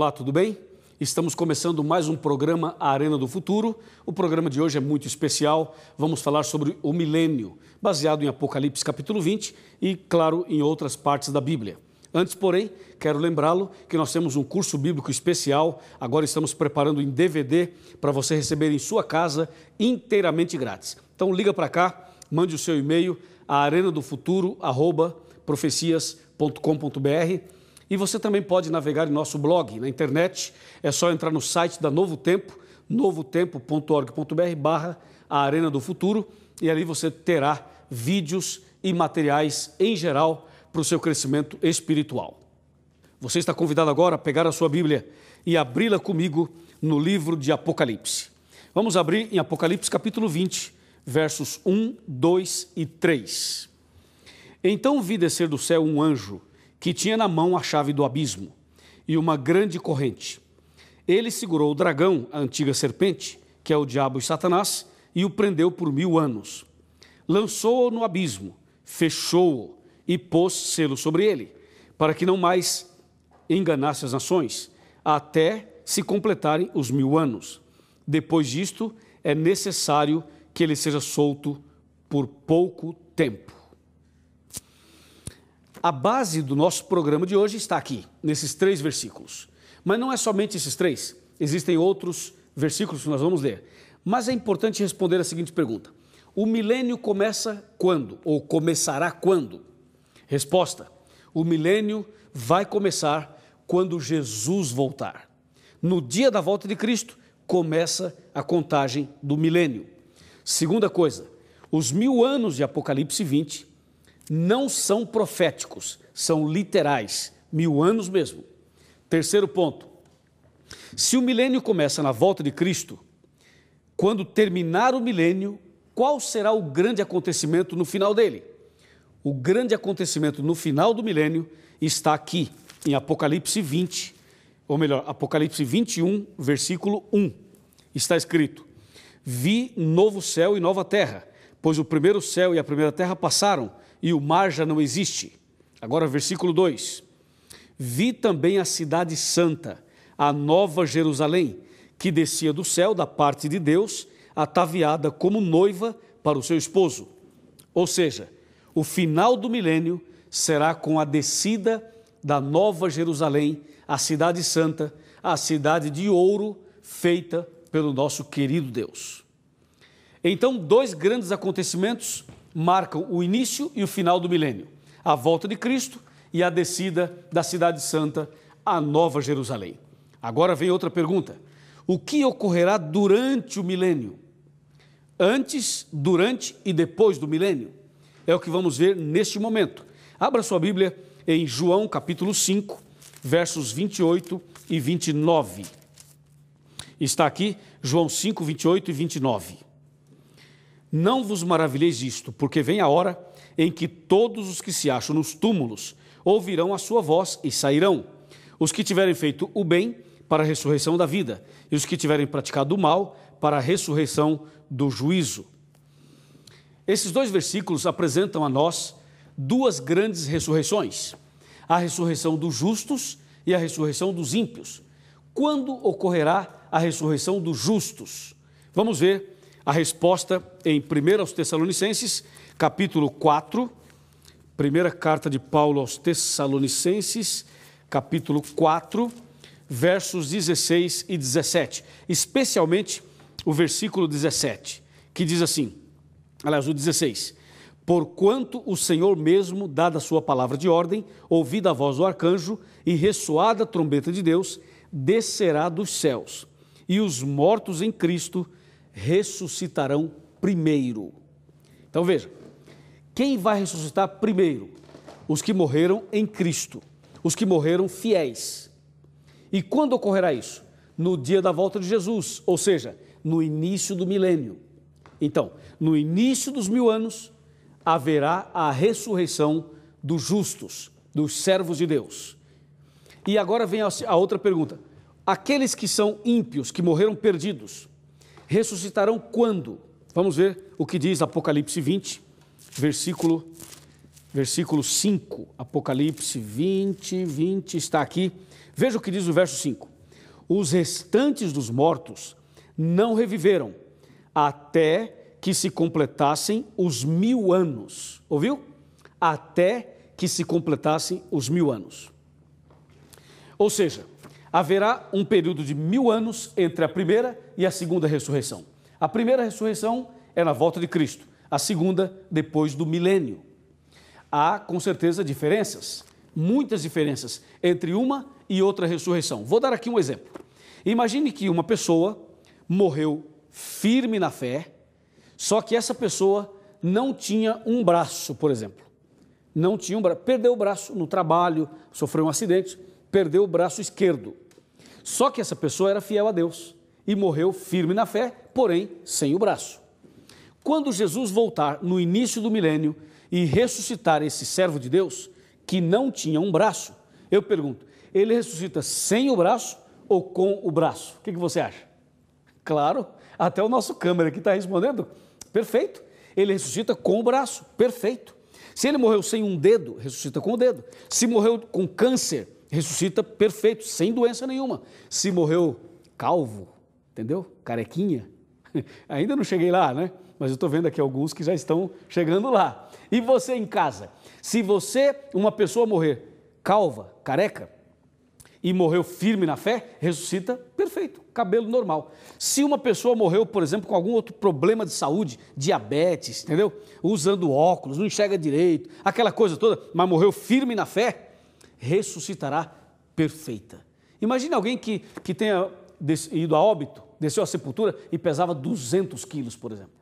Olá, tudo bem? Estamos começando mais um programa A Arena do Futuro. O programa de hoje é muito especial. Vamos falar sobre o milênio, baseado em Apocalipse capítulo 20 e, claro, em outras partes da Bíblia. Antes, porém, quero lembrá-lo que nós temos um curso bíblico especial. Agora estamos preparando em DVD para você receber em sua casa inteiramente grátis. Então liga para cá, mande o seu e-mail a arenadofuturo@profecias.com.br e você também pode navegar em nosso blog na internet. É só entrar no site da Novo Tempo, novotempo.org.br barra a Arena do Futuro. E ali você terá vídeos e materiais em geral para o seu crescimento espiritual. Você está convidado agora a pegar a sua Bíblia e abri-la comigo no livro de Apocalipse. Vamos abrir em Apocalipse capítulo 20, versos 1, 2 e 3. Então vi descer do céu um anjo que tinha na mão a chave do abismo e uma grande corrente. Ele segurou o dragão, a antiga serpente, que é o diabo e Satanás, e o prendeu por mil anos. Lançou-o no abismo, fechou-o e pôs selo sobre ele, para que não mais enganasse as nações, até se completarem os mil anos. Depois disto, é necessário que ele seja solto por pouco tempo. A base do nosso programa de hoje está aqui, nesses três versículos. Mas não é somente esses três, existem outros versículos que nós vamos ler. Mas é importante responder a seguinte pergunta: O milênio começa quando? Ou começará quando? Resposta: O milênio vai começar quando Jesus voltar. No dia da volta de Cristo, começa a contagem do milênio. Segunda coisa, os mil anos de Apocalipse 20 não são proféticos, são literais, mil anos mesmo. Terceiro ponto: se o milênio começa na volta de Cristo, quando terminar o milênio, qual será o grande acontecimento no final dele? O grande acontecimento no final do milênio está aqui em Apocalipse 20, ou melhor, Apocalipse 21, versículo 1. Está escrito: Vi novo céu e nova terra, pois o primeiro céu e a primeira terra passaram e o mar já não existe. Agora, versículo 2: Vi também a cidade santa, a nova Jerusalém, que descia do céu, da parte de Deus, ataviada como noiva para o seu esposo. Ou seja, o final do milênio será com a descida da nova Jerusalém, a cidade santa, a cidade de ouro feita pelo nosso querido Deus. Então, dois grandes acontecimentos marcam o início e o final do milênio, a volta de Cristo e a descida da Cidade Santa à Nova Jerusalém. Agora vem outra pergunta: o que ocorrerá durante o milênio? Antes, durante e depois do milênio? É o que vamos ver neste momento. Abra sua Bíblia em João capítulo 5, versos 28 e 29. Está aqui João 5, 28 e 29. Não vos maravilheis disto, porque vem a hora em que todos os que se acham nos túmulos ouvirão a sua voz e sairão. Os que tiverem feito o bem, para a ressurreição da vida, e os que tiverem praticado o mal, para a ressurreição do juízo. Esses dois versículos apresentam a nós duas grandes ressurreições: a ressurreição dos justos e a ressurreição dos ímpios. Quando ocorrerá a ressurreição dos justos? Vamos ver a resposta em 1 aos Tessalonicenses, capítulo 4, primeira carta de Paulo aos Tessalonicenses, capítulo 4, versos 16 e 17, especialmente o versículo 17, que diz assim: aliás, o 16. Porquanto o Senhor mesmo, dada a sua palavra de ordem, ouvida a voz do arcanjo e ressoada a trombeta de Deus, descerá dos céus, e os mortos em Cristo ressuscitarão primeiro. Então veja, quem vai ressuscitar primeiro? Os que morreram em Cristo, os que morreram fiéis. E quando ocorrerá isso? No dia da volta de Jesus, ou seja, no início do milênio. Então, no início dos mil anos, haverá a ressurreição dos justos, dos servos de Deus. E agora vem a outra pergunta: aqueles que são ímpios, que morreram perdidos, ressuscitarão quando? Vamos ver o que diz Apocalipse 20, versículo, versículo 5. Apocalipse 20, 20 está aqui. Veja o que diz o verso 5. Os restantes dos mortos não reviveram até que se completassem os mil anos. Ouviu? Até que se completassem os mil anos. Ou seja, haverá um período de mil anos entre a primeira e a segunda ressurreição. A primeira ressurreição é na volta de Cristo, a segunda depois do milênio. Há, com certeza, diferenças, muitas diferenças entre uma e outra ressurreição. Vou dar aqui um exemplo. Imagine que uma pessoa morreu firme na fé, só que essa pessoa não tinha um braço, por exemplo. Não tinha um braço, perdeu o braço no trabalho, sofreu um acidente perdeu o braço esquerdo. Só que essa pessoa era fiel a Deus e morreu firme na fé, porém sem o braço. Quando Jesus voltar no início do milênio e ressuscitar esse servo de Deus, que não tinha um braço, eu pergunto, ele ressuscita sem o braço ou com o braço? O que, você acha? Claro, até o nosso câmera que está respondendo. Perfeito. Ele ressuscita com o braço. Perfeito. Se ele morreu sem um dedo, ressuscita com o dedo. Se morreu com câncer, ressuscita perfeito, sem doença nenhuma. Se morreu calvo, entendeu? Carequinha, ainda não cheguei lá, né? Mas eu estou vendo aqui alguns que já estão chegando lá. E você em casa? Se você, uma pessoa morrer calva, careca, e morreu firme na fé, ressuscita perfeito, cabelo normal. Se uma pessoa morreu, por exemplo, com algum outro problema de saúde, diabetes, entendeu? Usando óculos, não enxerga direito, aquela coisa toda, mas morreu firme na fé, ressuscitará perfeita. Imagine alguém que, que tenha ido a óbito, desceu à sepultura e pesava 200 quilos, por exemplo.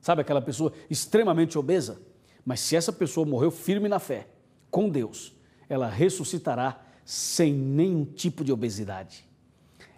Sabe aquela pessoa extremamente obesa? Mas se essa pessoa morreu firme na fé, com Deus, ela ressuscitará sem nenhum tipo de obesidade.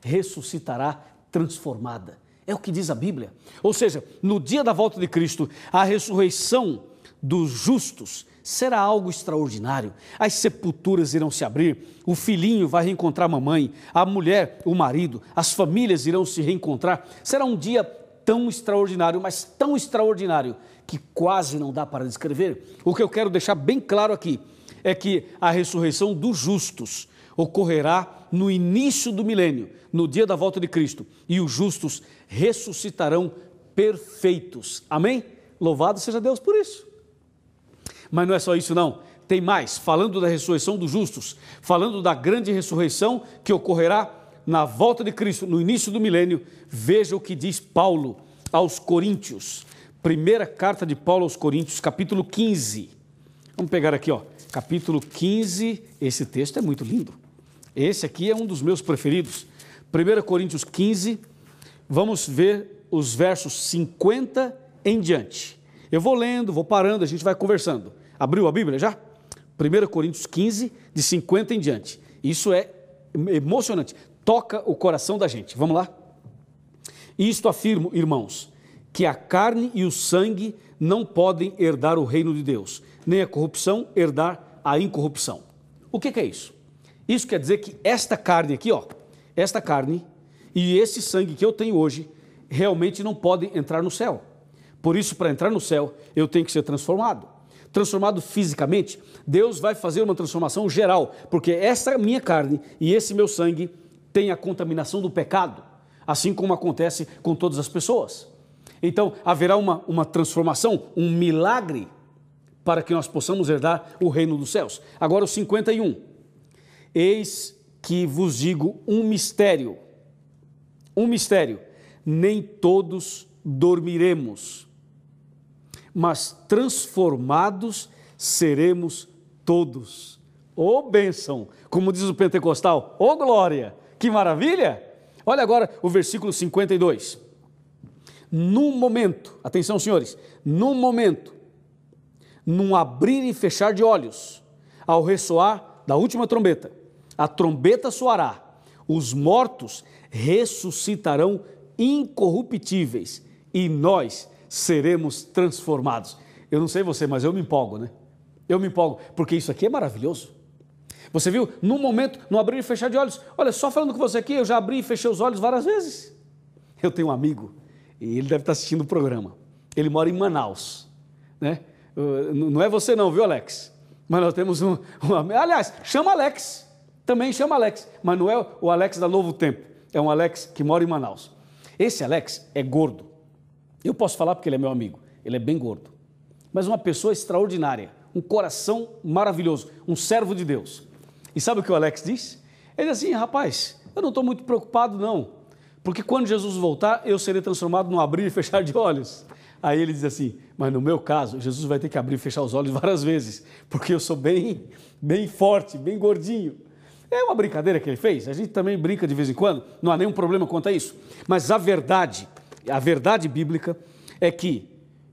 Ressuscitará transformada. É o que diz a Bíblia. Ou seja, no dia da volta de Cristo, a ressurreição dos justos será algo extraordinário. As sepulturas irão se abrir, o filhinho vai reencontrar a mamãe, a mulher, o marido, as famílias irão se reencontrar. Será um dia tão extraordinário, mas tão extraordinário que quase não dá para descrever. O que eu quero deixar bem claro aqui é que a ressurreição dos justos ocorrerá no início do milênio, no dia da volta de Cristo, e os justos ressuscitarão perfeitos. Amém? Louvado seja Deus por isso. Mas não é só isso, não. Tem mais, falando da ressurreição dos justos, falando da grande ressurreição que ocorrerá na volta de Cristo, no início do milênio. Veja o que diz Paulo aos Coríntios. Primeira carta de Paulo aos Coríntios, capítulo 15. Vamos pegar aqui, ó, capítulo 15. Esse texto é muito lindo. Esse aqui é um dos meus preferidos. 1 Coríntios 15, vamos ver os versos 50 em diante. Eu vou lendo, vou parando, a gente vai conversando. Abriu a Bíblia já? 1 Coríntios 15, de 50 em diante. Isso é emocionante. Toca o coração da gente. Vamos lá? Isto afirmo, irmãos, que a carne e o sangue não podem herdar o reino de Deus, nem a corrupção herdar a incorrupção. O que, que é isso? Isso quer dizer que esta carne aqui, ó, esta carne e esse sangue que eu tenho hoje realmente não podem entrar no céu. Por isso, para entrar no céu, eu tenho que ser transformado transformado fisicamente, Deus vai fazer uma transformação geral, porque essa minha carne e esse meu sangue tem a contaminação do pecado, assim como acontece com todas as pessoas. Então haverá uma, uma transformação, um milagre, para que nós possamos herdar o reino dos céus. Agora, o 51. Eis que vos digo um mistério. Um mistério. Nem todos dormiremos mas transformados seremos todos. Ô oh, bênção! Como diz o pentecostal, ô oh, glória! Que maravilha! Olha agora o versículo 52. Num momento, atenção senhores, num momento, num abrir e fechar de olhos, ao ressoar da última trombeta, a trombeta soará, os mortos ressuscitarão incorruptíveis e nós seremos transformados. Eu não sei você, mas eu me empolgo, né? Eu me empolgo, porque isso aqui é maravilhoso. Você viu, No momento, no abrir e fechar de olhos, olha, só falando com você aqui, eu já abri e fechei os olhos várias vezes. Eu tenho um amigo, e ele deve estar assistindo o programa. Ele mora em Manaus, né? Uh, não é você não, viu, Alex? Mas nós temos um, um aliás, chama Alex, também chama Alex, mas não é o Alex da Novo Tempo, é um Alex que mora em Manaus. Esse Alex é gordo, eu posso falar porque ele é meu amigo, ele é bem gordo. Mas uma pessoa extraordinária, um coração maravilhoso, um servo de Deus. E sabe o que o Alex disse? Ele disse assim: rapaz, eu não estou muito preocupado, não, porque quando Jesus voltar, eu serei transformado num abrir e fechar de olhos. Aí ele diz assim: mas no meu caso, Jesus vai ter que abrir e fechar os olhos várias vezes, porque eu sou bem, bem forte, bem gordinho. É uma brincadeira que ele fez, a gente também brinca de vez em quando, não há nenhum problema quanto a isso. Mas a verdade a verdade bíblica é que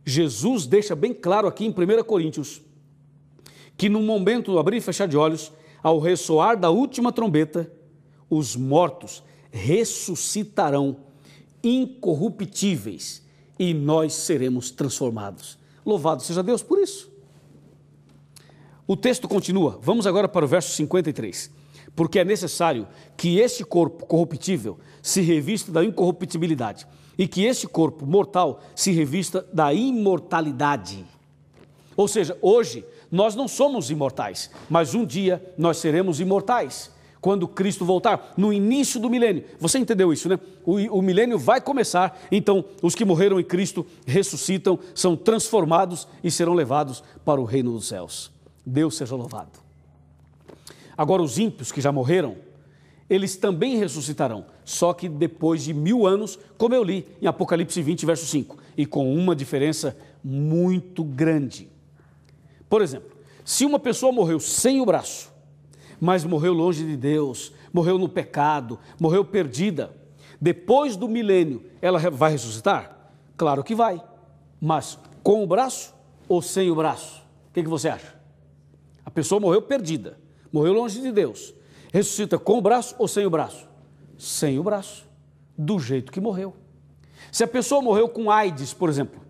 Jesus deixa bem claro aqui em 1 Coríntios que no momento do abrir e fechar de olhos, ao ressoar da última trombeta, os mortos ressuscitarão incorruptíveis e nós seremos transformados. Louvado seja Deus por isso. O texto continua. Vamos agora para o verso 53. Porque é necessário que este corpo corruptível se revista da incorruptibilidade e que esse corpo mortal se revista da imortalidade. Ou seja, hoje nós não somos imortais, mas um dia nós seremos imortais. Quando Cristo voltar, no início do milênio. Você entendeu isso, né? O, o milênio vai começar, então os que morreram em Cristo ressuscitam, são transformados e serão levados para o reino dos céus. Deus seja louvado. Agora, os ímpios que já morreram, eles também ressuscitarão, só que depois de mil anos, como eu li em Apocalipse 20, verso 5, e com uma diferença muito grande. Por exemplo, se uma pessoa morreu sem o braço, mas morreu longe de Deus, morreu no pecado, morreu perdida, depois do milênio, ela vai ressuscitar? Claro que vai, mas com o braço ou sem o braço? O que, que você acha? A pessoa morreu perdida, morreu longe de Deus ressuscita com o braço ou sem o braço? Sem o braço, do jeito que morreu. Se a pessoa morreu com AIDS, por exemplo,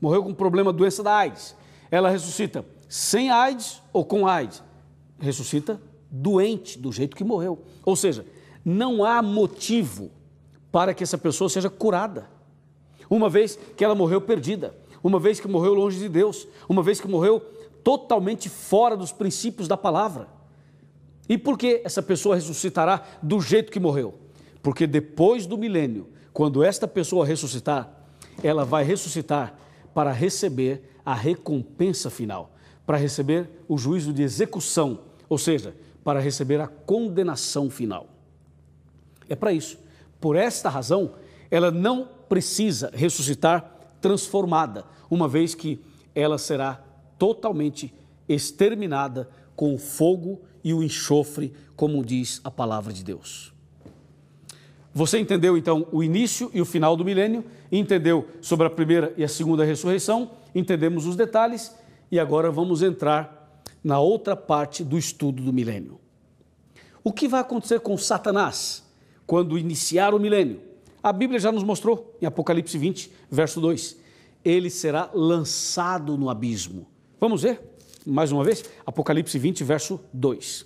morreu com problema, doença da AIDS, ela ressuscita sem AIDS ou com AIDS? Ressuscita doente, do jeito que morreu. Ou seja, não há motivo para que essa pessoa seja curada. Uma vez que ela morreu perdida, uma vez que morreu longe de Deus, uma vez que morreu totalmente fora dos princípios da palavra. E por que essa pessoa ressuscitará do jeito que morreu? Porque depois do milênio, quando esta pessoa ressuscitar, ela vai ressuscitar para receber a recompensa final, para receber o juízo de execução, ou seja, para receber a condenação final. É para isso. Por esta razão, ela não precisa ressuscitar transformada, uma vez que ela será totalmente exterminada com o fogo e o enxofre, como diz a palavra de Deus. Você entendeu então o início e o final do milênio, entendeu sobre a primeira e a segunda ressurreição, entendemos os detalhes e agora vamos entrar na outra parte do estudo do milênio. O que vai acontecer com Satanás quando iniciar o milênio? A Bíblia já nos mostrou em Apocalipse 20, verso 2. Ele será lançado no abismo. Vamos ver? mais uma vez, Apocalipse 20, verso 2.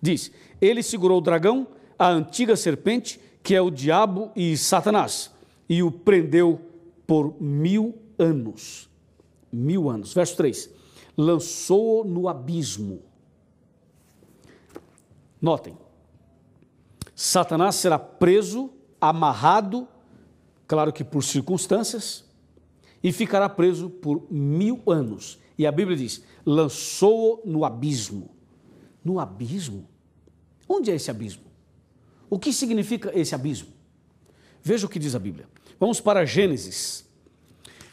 Diz: Ele segurou o dragão, a antiga serpente, que é o diabo e Satanás, e o prendeu por mil anos. Mil anos. Verso 3. Lançou-o no abismo. Notem, Satanás será preso, amarrado, claro que por circunstâncias, e ficará preso por mil anos. E a Bíblia diz: lançou-o no abismo. No abismo? Onde é esse abismo? O que significa esse abismo? Veja o que diz a Bíblia. Vamos para Gênesis.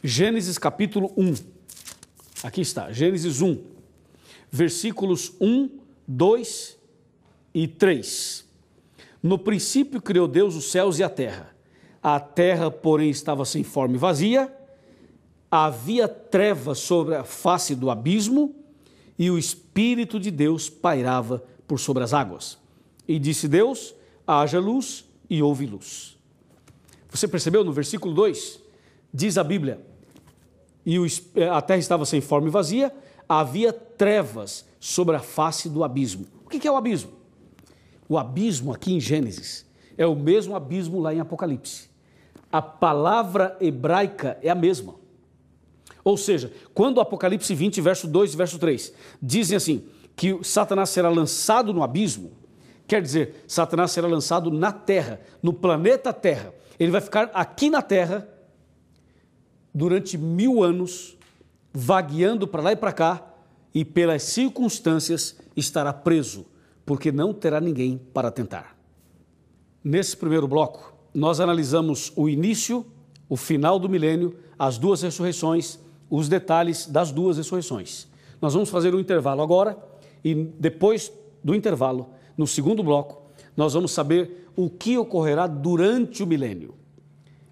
Gênesis capítulo 1. Aqui está, Gênesis 1, versículos 1, 2 e 3. No princípio criou Deus os céus e a terra. A terra, porém, estava sem forma e vazia, havia trevas sobre a face do abismo e o Espírito de Deus pairava por sobre as águas. E disse Deus: haja luz e houve luz. Você percebeu no versículo 2? Diz a Bíblia: e eh, a terra estava sem forma e vazia, havia trevas sobre a face do abismo. O que é o abismo? O abismo aqui em Gênesis é o mesmo abismo lá em Apocalipse. A palavra hebraica é a mesma. Ou seja, quando o Apocalipse 20, verso 2 e verso 3 dizem assim: que Satanás será lançado no abismo, quer dizer, Satanás será lançado na terra, no planeta Terra. Ele vai ficar aqui na terra durante mil anos, vagueando para lá e para cá, e pelas circunstâncias estará preso, porque não terá ninguém para tentar. Nesse primeiro bloco, nós analisamos o início, o final do milênio, as duas ressurreições os detalhes das duas ressurreições. Nós vamos fazer um intervalo agora e depois do intervalo, no segundo bloco, nós vamos saber o que ocorrerá durante o milênio.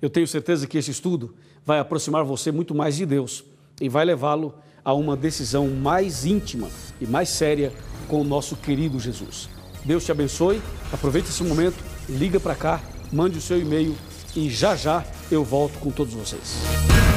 Eu tenho certeza que esse estudo vai aproximar você muito mais de Deus e vai levá-lo a uma decisão mais íntima e mais séria com o nosso querido Jesus. Deus te abençoe, aproveite esse momento, liga para cá, mande o seu e-mail e já já eu volto com todos vocês.